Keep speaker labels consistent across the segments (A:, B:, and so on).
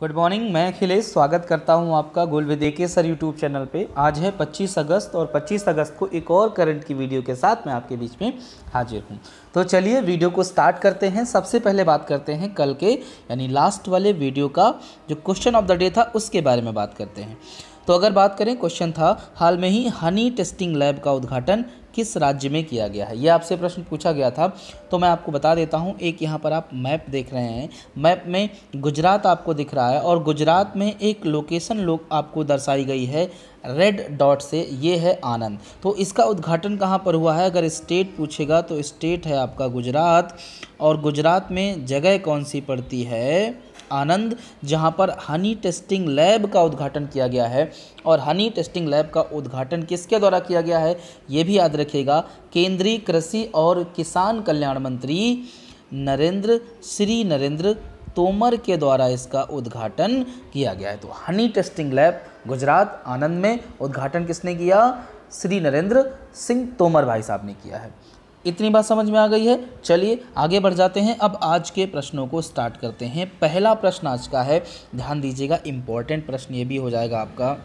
A: good morning मैं अखिलेश स्वागत करता हूं आपका गोलविदे के सर यूट्यूब चैनल पे आज है 25 अगस्त और 25 अगस्त को एक और करंट की वीडियो के साथ मैं आपके बीच में हाजिर हूं तो चलिए वीडियो को स्टार्ट करते हैं सबसे पहले बात करते हैं कल के यानी लास्ट वाले वीडियो का जो क्वेश्चन ऑफ द डे था उसके बारे में बात करते हैं तो अगर बात करें क्वेश्चन था हाल में ही हनी टेस्टिंग लैब का उद्घाटन किस राज्य में किया गया है ये आपसे प्रश्न पूछा गया था तो मैं आपको बता देता हूँ एक यहाँ पर आप मैप देख रहे हैं मैप में गुजरात आपको दिख रहा है और गुजरात में एक लोकेशन लोग आपको दर्शाई गई है रेड डॉट से ये है आनंद तो इसका उद्घाटन कहाँ पर हुआ है अगर स्टेट पूछेगा तो स्टेट है आपका गुजरात और गुजरात में जगह कौन सी पड़ती है आनंद जहां पर हनी टेस्टिंग लैब का उद्घाटन किया गया है और हनी टेस्टिंग लैब का उद्घाटन किसके द्वारा किया गया है ये भी याद रखिएगा केंद्रीय कृषि और किसान कल्याण मंत्री नरेंद्र श्री नरेंद्र तोमर के द्वारा इसका उद्घाटन किया गया है तो honey testing lab Gujarat Anand में उद्घाटन किसने किया श्री नरेंद्र सिंह तोमर भाई साहब ने किया है इतनी बात समझ में आ गई है चलिए आगे बढ़ जाते हैं अब आज के प्रश्नों को स्टार्ट करते हैं पहला प्रश्न आज का है ध्यान दीजिएगा इंपॉर्टेंट प्रश्न ये भी हो जाएगा आपका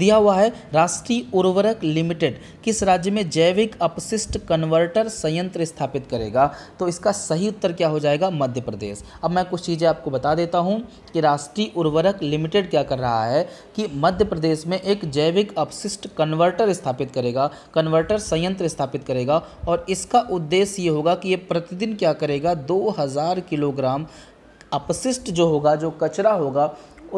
A: दिया हुआ है राष्ट्रीय उर्वरक लिमिटेड किस राज्य में जैविक अपशिष्ट कन्वर्टर संयंत्र स्थापित करेगा तो इसका सही उत्तर क्या हो जाएगा मध्य प्रदेश अब मैं कुछ चीज़ें आपको बता देता हूँ कि राष्ट्रीय उर्वरक लिमिटेड क्या कर रहा है कि मध्य प्रदेश में एक जैविक अपशिष्ट कन्वर्टर स्थापित करेगा कन्वर्टर संयंत्र स्थापित करेगा और इसका उद्देश्य ये होगा कि ये प्रतिदिन क्या करेगा दो किलोग्राम अपशिष्ट जो होगा जो कचरा होगा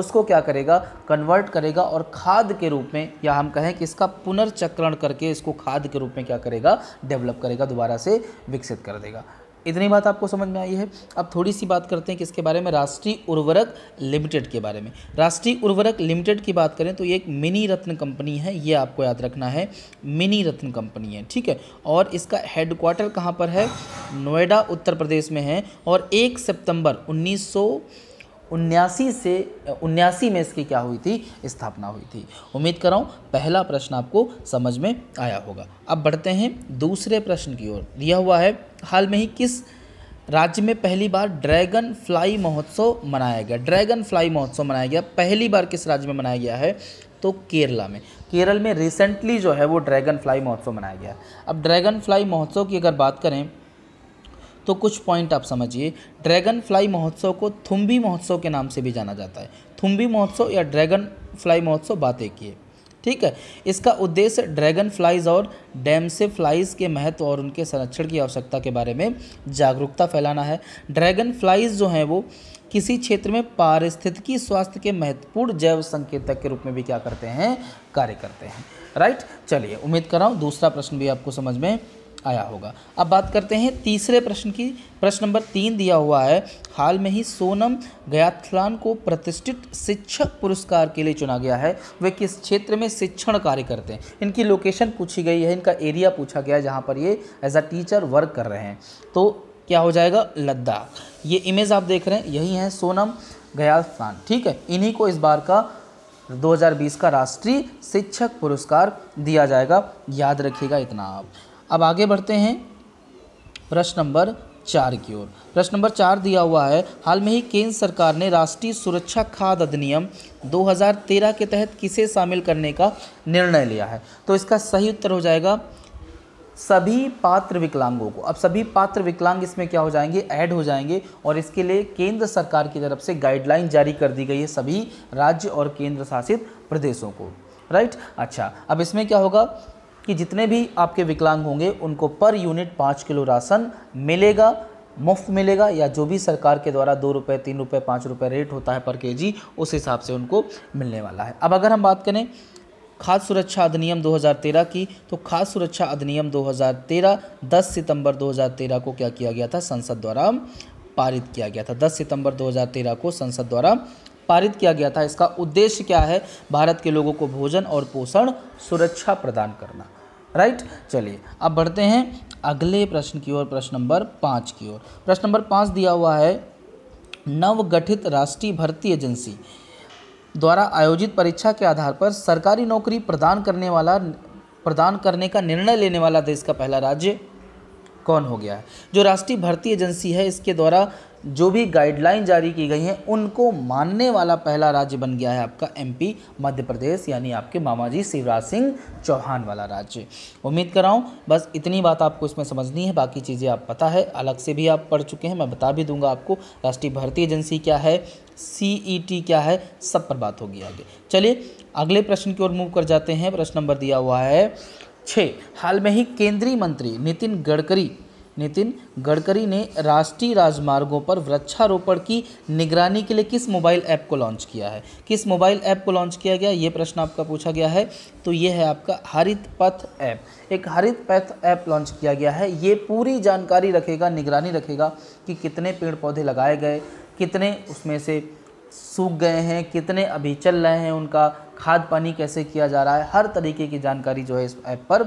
A: उसको क्या करेगा कन्वर्ट करेगा और खाद के रूप में या हम कहें कि इसका पुनर्चक्रण करके इसको खाद के रूप में क्या करेगा डेवलप करेगा दोबारा से विकसित कर देगा इतनी बात आपको समझ में आई है अब थोड़ी सी बात करते हैं कि इसके बारे में राष्ट्रीय उर्वरक लिमिटेड के बारे में राष्ट्रीय उर्वरक लिमिटेड की बात करें तो ये एक मिनी रत्न कंपनी है ये आपको याद रखना है मिनी रत्न कंपनी है ठीक है और इसका हेडक्वार्टर कहाँ पर है नोएडा उत्तर प्रदेश में है और एक सितंबर उन्नीस उन्यासी से उन्यासी में इसकी क्या हुई थी स्थापना हुई थी उम्मीद कराऊँ पहला प्रश्न आपको समझ में आया होगा अब बढ़ते हैं दूसरे प्रश्न की ओर दिया हुआ है हाल में ही किस राज्य में पहली बार ड्रैगन फ्लाई महोत्सव मनाया गया ड्रैगन फ्लाई महोत्सव मनाया गया पहली बार किस राज्य में मनाया गया है तो केरला में केरल में रिसेंटली जो है वो ड्रैगन फ्लाई महोत्सव मनाया गया अब ड्रैगन फ्लाई महोत्सव की अगर बात करें तो कुछ पॉइंट आप समझिए ड्रैगन फ्लाई महोत्सव को थुम्बी महोत्सव के नाम से भी जाना जाता है थुम्बी महोत्सव या ड्रैगन फ्लाई महोत्सव बात एक ही है ठीक है इसका उद्देश्य ड्रैगन फ्लाइज और डैम से फ्लाइज के महत्व और उनके संरक्षण की आवश्यकता के बारे में जागरूकता फैलाना है ड्रैगन फ्लाइज जो हैं वो किसी क्षेत्र में पारिस्थितिकी स्वास्थ्य के महत्वपूर्ण जैव संकेतक के रूप में भी क्या करते हैं कार्य करते हैं राइट चलिए उम्मीद कर रहा हूँ दूसरा प्रश्न भी आपको समझ में आया होगा अब बात करते हैं तीसरे प्रश्न की प्रश्न नंबर तीन दिया हुआ है हाल में ही सोनम गयाथलान को प्रतिष्ठित शिक्षक पुरस्कार के लिए चुना गया है वे किस क्षेत्र में शिक्षण कार्य करते हैं इनकी लोकेशन पूछी गई है इनका एरिया पूछा गया है जहाँ पर ये एज अ टीचर वर्क कर रहे हैं तो क्या हो जाएगा लद्दाख ये इमेज आप देख रहे हैं यही है सोनम गयाथलान ठीक है इन्हीं को इस बार का 2020 का राष्ट्रीय शिक्षक पुरस्कार दिया जाएगा याद रखिएगा इतना आप अब आगे बढ़ते हैं प्रश्न नंबर चार की ओर प्रश्न नंबर चार दिया हुआ है हाल में ही केंद्र सरकार ने राष्ट्रीय सुरक्षा खाद अधिनियम 2013 के तहत किसे शामिल करने का निर्णय लिया है तो इसका सही उत्तर हो जाएगा सभी पात्र विकलांगों को अब सभी पात्र विकलांग इसमें क्या हो जाएंगे ऐड हो जाएंगे और इसके लिए केंद्र सरकार की तरफ से गाइडलाइन जारी कर दी गई है सभी राज्य और केंद्र शासित प्रदेशों को राइट अच्छा अब इसमें क्या होगा कि जितने भी आपके विकलांग होंगे उनको पर यूनिट पाँच किलो राशन मिलेगा मुफ्त मिलेगा या जो भी सरकार के द्वारा दो रुपये तीन रुपये पाँच रुपये रेट होता है पर केजी उस हिसाब से उनको मिलने वाला है अब अगर हम बात करें खाद्य सुरक्षा अधिनियम 2013 की तो खाद्य सुरक्षा अधिनियम 2013 10 सितंबर 2013 को क्या किया गया था संसद द्वारा पारित किया गया था 10 सितंबर 2013 को संसद द्वारा पारित किया गया था इसका उद्देश्य क्या है भारत के लोगों को भोजन और पोषण सुरक्षा प्रदान करना राइट चलिए अब बढ़ते हैं अगले प्रश्न की ओर प्रश्न नंबर पाँच की ओर प्रश्न नंबर पाँच दिया हुआ है नवगठित राष्ट्रीय भर्ती एजेंसी द्वारा आयोजित परीक्षा के आधार पर सरकारी नौकरी प्रदान करने वाला प्रदान करने का निर्णय लेने वाला देश का पहला राज्य कौन हो गया है जो राष्ट्रीय भर्ती एजेंसी है इसके द्वारा जो भी गाइडलाइन जारी की गई हैं उनको मानने वाला पहला राज्य बन गया है आपका एमपी मध्य प्रदेश यानी आपके मामा जी शिवराज सिंह चौहान वाला राज्य उम्मीद कराऊँ बस इतनी बात आपको इसमें समझनी है बाकी चीज़ें आप पता है अलग से भी आप पढ़ चुके हैं मैं बता भी दूंगा आपको राष्ट्रीय भर्ती एजेंसी क्या है सी e क्या है सब पर बात होगी आगे चलिए अगले प्रश्न की ओर मूव कर जाते हैं प्रश्न नंबर दिया हुआ है छः हाल में ही केंद्रीय मंत्री नितिन गडकरी नितिन गडकरी ने राष्ट्रीय राजमार्गों पर वृक्षारोपण की निगरानी के लिए किस मोबाइल ऐप को लॉन्च किया है किस मोबाइल ऐप को लॉन्च किया गया ये प्रश्न आपका पूछा गया है तो ये है आपका हरित पथ ऐप एक हरित पथ ऐप लॉन्च किया गया है ये पूरी जानकारी रखेगा निगरानी रखेगा कि कितने पेड़ पौधे लगाए गए कितने उसमें से सूख गए हैं कितने अभी चल रहे हैं उनका खाद पानी कैसे किया जा रहा है हर तरीके की जानकारी जो है इस ऐप पर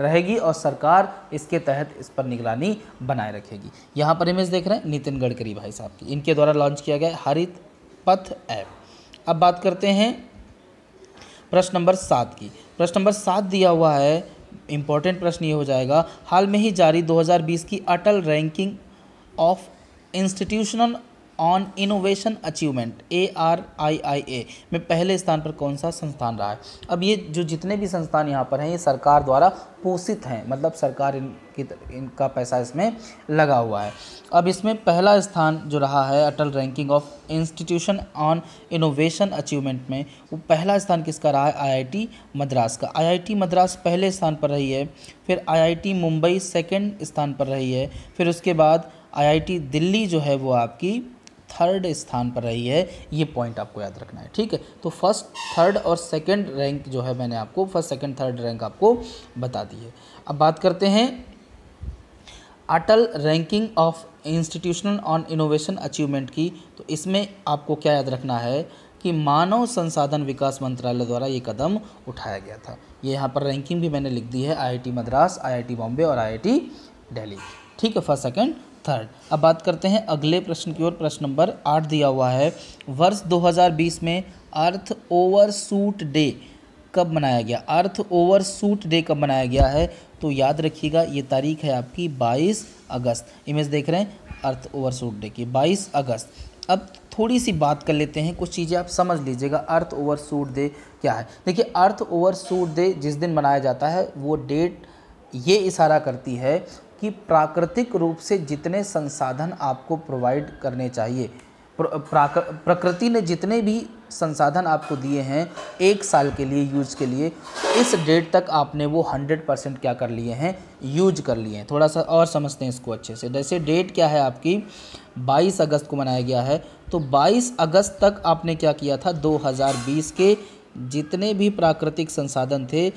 A: रहेगी और सरकार इसके तहत इस पर निगरानी बनाए रखेगी यहाँ पर इमेज देख रहे हैं नितिन गडकरी भाई साहब की इनके द्वारा लॉन्च किया गया हरित पथ ऐप अब बात करते हैं प्रश्न नंबर सात की प्रश्न नंबर सात दिया हुआ है इम्पॉर्टेंट प्रश्न ये हो जाएगा हाल में ही जारी 2020 की Atal ranking of institutional on innovation achievement A R I I A में पहले स्थान पर कौन सा संस्थान रहा है अब ये जो जितने भी संस्थान यहाँ पर हैं ये सरकार द्वारा पोषित हैं मतलब सरकार इनकी इनका पैसा इसमें लगा हुआ है अब इसमें पहला स्थान जो रहा है Atal ranking of institution on innovation achievement में वो पहला स्थान किसका रहा है आईआईटी मद्रास का आईआईटी मद्रास पहले स्थान पर रही है फिर आईआईटी मुंबई सेकेंड स्थान पर रही है फिर उसके बाद आईआईटी दिल्ली जो है वो आपकी थर्ड स्थान पर रही है ये पॉइंट आपको याद रखना है ठीक है तो फर्स्ट थर्ड और सेकंड रैंक जो है मैंने आपको फर्स्ट सेकंड थर्ड रैंक आपको बता दी है अब बात करते हैं Atal ranking of institutional on innovation achievement की तो इसमें आपको क्या याद रखना है कि मानव संसाधन विकास मंत्रालय द्वारा ये कदम उठाया गया था ये यहाँ पर रैंकिंग भी मैंने लिख दी है आई मद्रास आई बॉम्बे और आई दिल्ली ठीक है फर्स्ट सेकेंड थर्ड अब बात करते हैं अगले प्रश्न की ओर प्रश्न नंबर आठ दिया हुआ है वर्ष 2020 में अर्थ ओवर सूट डे कब मनाया गया अर्थ ओवर सूट डे कब मनाया गया है तो याद रखिएगा ये तारीख है आपकी 22 अगस्त इमेज देख रहे हैं अर्थ ओवर सूट डे की 22 अगस्त अब थोड़ी सी बात कर लेते हैं कुछ चीज़ें आप समझ लीजिएगा अर्थ ओवर सूट डे क्या है देखिए अर्थ ओवर सूट डे जिस दिन मनाया जाता है वो डेट ये इशारा करती है कि प्राकृतिक रूप से जितने संसाधन आपको प्रोवाइड करने चाहिए प्रकृति ने जितने भी संसाधन आपको दिए हैं एक साल के लिए यूज के लिए इस डेट तक आपने वो हंड्रेड परसेंट क्या कर लिए हैं यूज कर लिए हैं थोड़ा सा और समझते हैं इसको अच्छे से जैसे डेट क्या है आपकी 22 अगस्त को मनाया गया है तो 22 अगस्त तक आपने क्या किया था 2020 के जितने भी प्राकृतिक संसाधन थे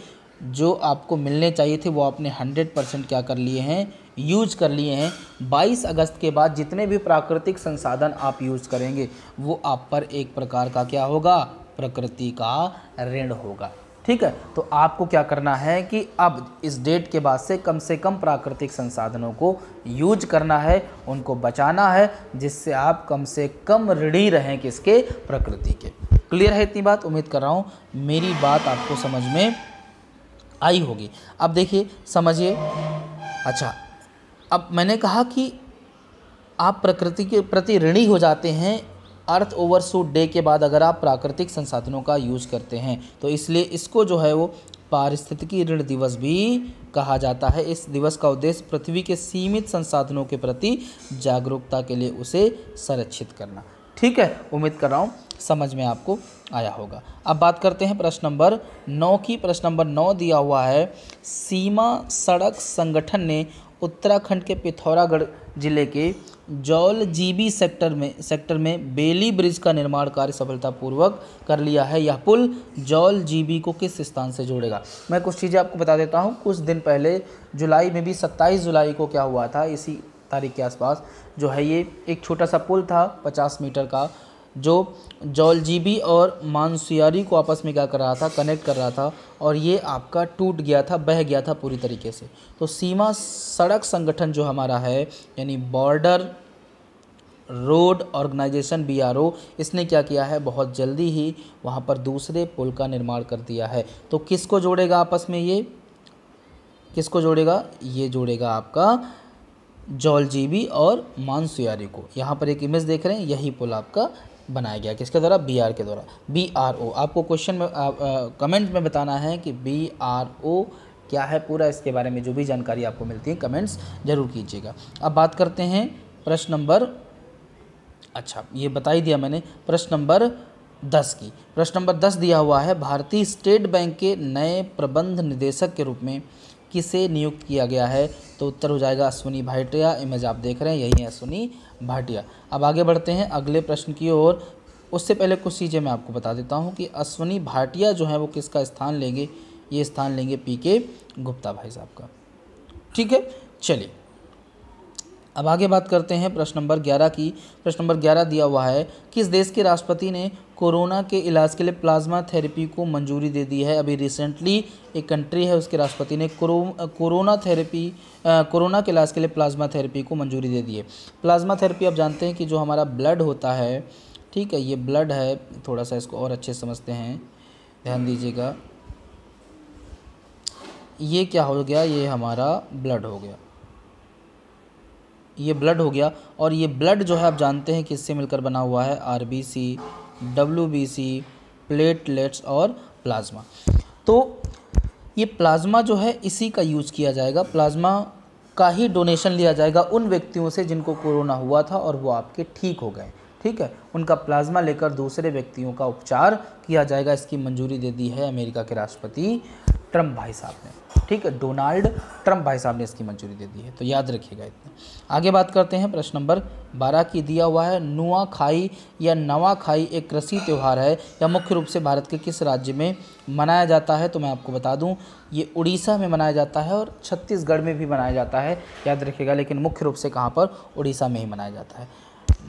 A: जो आपको मिलने चाहिए थे वो आपने हंड्रेड परसेंट क्या कर लिए हैं यूज कर लिए हैं 22 अगस्त के बाद जितने भी प्राकृतिक संसाधन आप यूज करेंगे वो आप पर एक प्रकार का क्या होगा प्रकृति का ऋण होगा ठीक है तो आपको क्या करना है कि अब इस डेट के बाद से कम से कम प्राकृतिक संसाधनों को यूज करना है उनको बचाना है जिससे आप कम से कम ऋणी रहें किसके प्रकृति के क्लियर है इतनी बात उम्मीद कर रहा हूँ मेरी बात आपको समझ में आई होगी अब देखिए समझिए अच्छा अब मैंने कहा कि आप प्रकृति के प्रति ऋणी हो जाते हैं अर्थ ओवरसूट डे के बाद अगर आप प्राकृतिक संसाधनों का यूज़ करते हैं तो इसलिए इसको जो है वो पारिस्थितिकी ऋण दिवस भी कहा जाता है इस दिवस का उद्देश्य पृथ्वी के सीमित संसाधनों के प्रति जागरूकता के लिए उसे संरक्षित करना ठीक है उम्मीद कर रहा हूँ समझ में आपको आया होगा अब बात करते हैं प्रश्न नंबर नौ की प्रश्न नंबर नौ दिया हुआ है सीमा सड़क संगठन ने उत्तराखंड के पिथौरागढ़ जिले के जौल जीबी सेक्टर में सेक्टर में बेली ब्रिज का निर्माण कार्य सफलतापूर्वक कर लिया है यह पुल जौल जीबी को किस स्थान से जोड़ेगा मैं कुछ चीज़ें आपको बता देता हूँ कुछ दिन पहले जुलाई में भी 27 जुलाई को क्या हुआ था इसी तारीख के आसपास जो है ये एक छोटा सा पुल था पचास मीटर का जो जौलजीबी और मानसियारी को आपस में क्या कर रहा था कनेक्ट कर रहा था और ये आपका टूट गया था बह गया था पूरी तरीके से तो सीमा सड़क संगठन जो हमारा है यानी बॉर्डर रोड ऑर्गेनाइजेशन बी इसने क्या किया है बहुत जल्दी ही वहाँ पर दूसरे पुल का निर्माण कर दिया है तो किसको जोड़ेगा आपस में ये किसको जोड़ेगा ये जोड़ेगा आपका जीबी और मानसुयारी को यहाँ पर एक इमेज देख रहे हैं यही पुल आपका बनाया गया किसके द्वारा बी आर के द्वारा बी आर ओ आपको क्वेश्चन में आ, कमेंट में बताना है कि बी आर ओ क्या है पूरा इसके बारे में जो भी जानकारी आपको मिलती है कमेंट्स ज़रूर कीजिएगा अब बात करते हैं प्रश्न नंबर अच्छा ये बता ही दिया मैंने प्रश्न नंबर दस की प्रश्न नंबर दस दिया हुआ है भारतीय स्टेट बैंक के नए प्रबंध निदेशक के रूप में किसे नियुक्त किया गया है तो उत्तर हो जाएगा अश्विनी भाटिया इमेज आप देख रहे हैं यही है अश्विनी भाटिया अब आगे बढ़ते हैं अगले प्रश्न की ओर उससे पहले कुछ चीज़ें मैं आपको बता देता हूँ कि अश्विनी भाटिया जो है वो किसका स्थान लेंगे ये स्थान लेंगे पी के गुप्ता भाई साहब का ठीक है चलिए अब आगे बात करते हैं प्रश्न नंबर ग्यारह की प्रश्न नंबर ग्यारह दिया हुआ है किस देश के राष्ट्रपति ने कोरोना के इलाज के लिए प्लाज्मा थेरेपी को मंजूरी दे दी है अभी रिसेंटली एक कंट्री है उसके राष्ट्रपति ने कोरोना थेरेपी कोरोना के इलाज के लिए प्लाज्मा थेरेपी को मंजूरी दे दी है प्लाज्मा थेरेपी आप जानते हैं कि जो हमारा ब्लड होता है ठीक है ये ब्लड है थोड़ा सा इसको और अच्छे समझते हैं ध्यान दीजिएगा ये क्या हो गया ये हमारा ब्लड हो गया ये ब्लड हो गया और ये ब्लड जो है आप जानते हैं किससे मिलकर बना हुआ है R B C W B C platelets और प्लाज्मा तो ये प्लाज्मा जो है इसी का यूज़ किया जाएगा प्लाज्मा का ही डोनेशन लिया जाएगा उन व्यक्तियों से जिनको कोरोना हुआ था और वो आपके ठीक हो गए ठीक है उनका प्लाज्मा लेकर दूसरे व्यक्तियों का उपचार किया जाएगा इसकी मंजूरी दे दी है अमेरिका के राष्ट्रपति ट्रंप भाई साहब ने ठीक है डोनाल्ड ट्रम्प भाई साहब ने इसकी मंजूरी दे दी है तो याद रखिएगा इतने आगे बात करते हैं प्रश्न नंबर बारह की दिया हुआ है नुआ खाई या नवा खाई एक कृषि त्यौहार है या मुख्य रूप से भारत के किस राज्य में मनाया जाता है तो मैं आपको बता दूं ये उड़ीसा में मनाया जाता है और छत्तीसगढ़ में भी मनाया जाता है याद रखिएगा लेकिन मुख्य रूप से कहाँ पर उड़ीसा में ही मनाया जाता है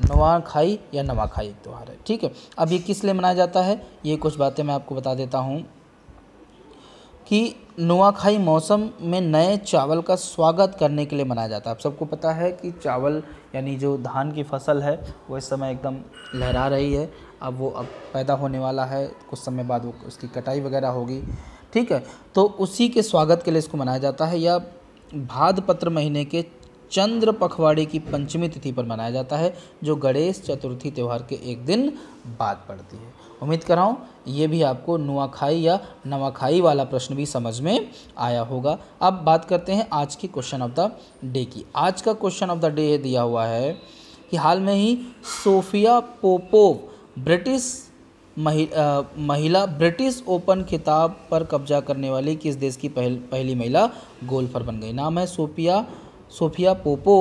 A: नवाखाई या नवाखाई त्यौहार है ठीक है अब ये किस लिए मनाया जाता है ये कुछ बातें मैं आपको बता देता हूँ कि नवाखाई मौसम में नए चावल का स्वागत करने के लिए मनाया जाता है आप सबको पता है कि चावल यानी जो धान की फसल है वो इस समय एकदम लहरा रही है अब वो अब पैदा होने वाला है कुछ समय बाद वो उसकी कटाई वगैरह होगी ठीक है तो उसी के स्वागत के लिए इसको मनाया जाता है या भादपत्र महीने के चंद्र पखवाड़े की पंचमी तिथि पर मनाया जाता है जो गणेश चतुर्थी त्यौहार के एक दिन बाद पड़ती है उम्मीद कराऊँ ये भी आपको नुआखाई या नवाखाई वाला प्रश्न भी समझ में आया होगा अब बात करते हैं आज की क्वेश्चन ऑफ द डे की आज का क्वेश्चन ऑफ द डे दिया हुआ है कि हाल में ही सोफिया पोपोव ब्रिटिश महि, आ, महिला ब्रिटिश ओपन खिताब पर कब्जा करने वाली किस देश की पहल, पहली महिला गोल्फर बन गई नाम है सोफिया सोफिया पोपो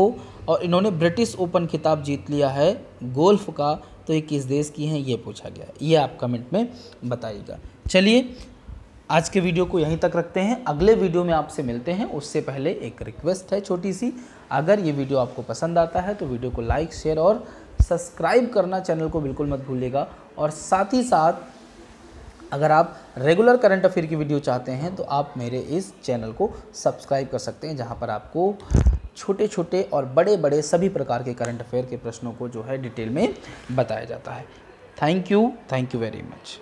A: और इन्होंने ब्रिटिश ओपन खिताब जीत लिया है गोल्फ का तो ये किस देश की हैं ये पूछा गया ये आप कमेंट में बताइएगा चलिए आज के वीडियो को यहीं तक रखते हैं अगले वीडियो में आपसे मिलते हैं उससे पहले एक रिक्वेस्ट है छोटी सी अगर ये वीडियो आपको पसंद आता है तो वीडियो को लाइक शेयर और सब्सक्राइब करना चैनल को बिल्कुल मत भूलिएगा और साथ ही साथ अगर आप रेगुलर करंट अफेयर की वीडियो चाहते हैं तो आप मेरे इस चैनल को सब्सक्राइब कर सकते हैं जहाँ पर आपको छोटे छोटे और बड़े बड़े सभी प्रकार के करंट अफेयर के प्रश्नों को जो है डिटेल में बताया जाता है thank you thank you very much